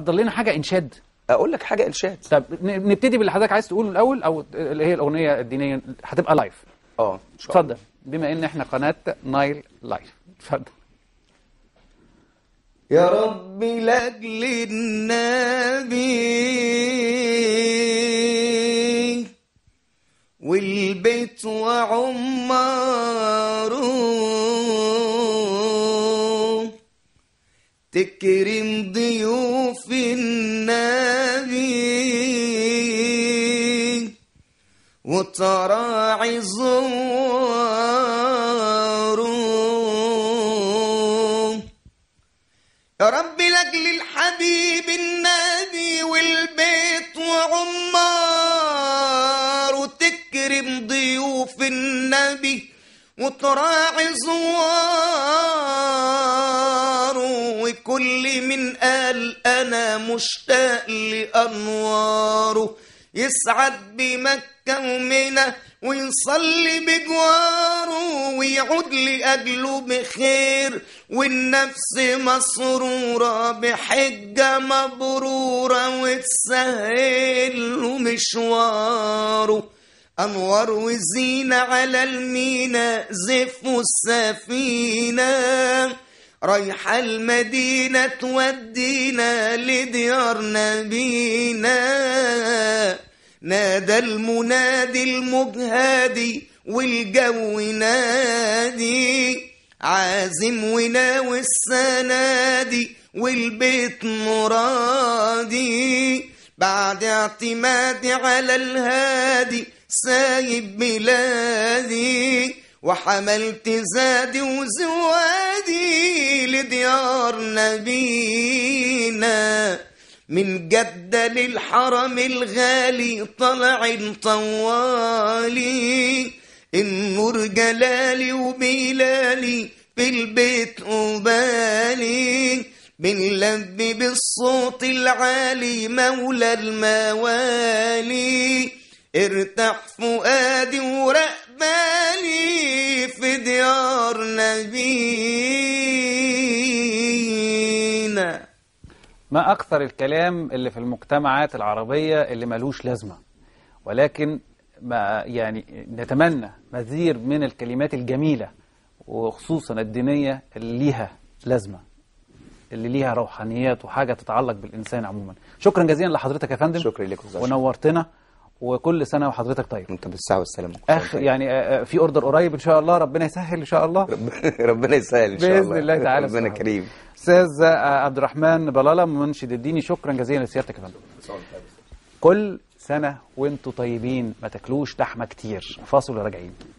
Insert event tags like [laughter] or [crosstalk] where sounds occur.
حضر لنا حاجه انشاد اقول لك حاجه إنشاد طب نبتدي باللي حضرتك عايز تقوله الاول او اللي هي الاغنيه الدينيه هتبقى لايف اه ان شاء الله اتفضل بما ان احنا قناه نايل لايف اتفضل يا ربي لاجل النبي والبيت وعمر تكرم ضيوف النبي وتراعي زواره يا رب لاجل الحبيب النبي والبيت وعمار وتكرم ضيوف النبي وتراعي زواره كل من قال أنا مشتاق لأنواره يسعد بمكة ومنى ويصلي بجواره ويعود لأجله بخير والنفس مسرورة بحجة مبرورة وتسهل له مشواره أنوار وزينة على المينا زف السفينة ريح المدينة تودينا لديار نبينا نادى المنادي المجهادي والجو نادي عازم وناوي السنادي والبيت مرادي بعد اعتمادي على الهادي سايب بلادي وحملت زادي وزوادي لديار نبينا من جدة للحرم الغالي طلع طوالي النور جلالي وبلالي في البيت أبالي بنلب بالصوت العالي مولى الموالي ارتاح فؤادي ورقبالي نبينا ما أكثر الكلام اللي في المجتمعات العربية اللي ملوش لازمة ولكن ما يعني نتمنى مزير من الكلمات الجميلة وخصوصا الدينية اللي ليها لازمة اللي ليها روحانيات وحاجة تتعلق بالإنسان عموما شكرا جزيلا لحضرتك يا فندم شكرا لكم ونورتنا وكل سنة وحضرتك طيب انت بالساعة والسلامة اخ طيب. يعني آه، آه، في اوردر قريب ان شاء الله ربنا يسهل ان شاء الله [laughs] ربنا يسهل ان شاء الله بإذن الله تعالى ربنا كريم استاذ آه، عبد الرحمن بلالة منشد الديني شكرا جزيلا لسيادتك يا فندم كل سنة وانتم طيبين ما تاكلوش لحمة كتير فاصل وراجعين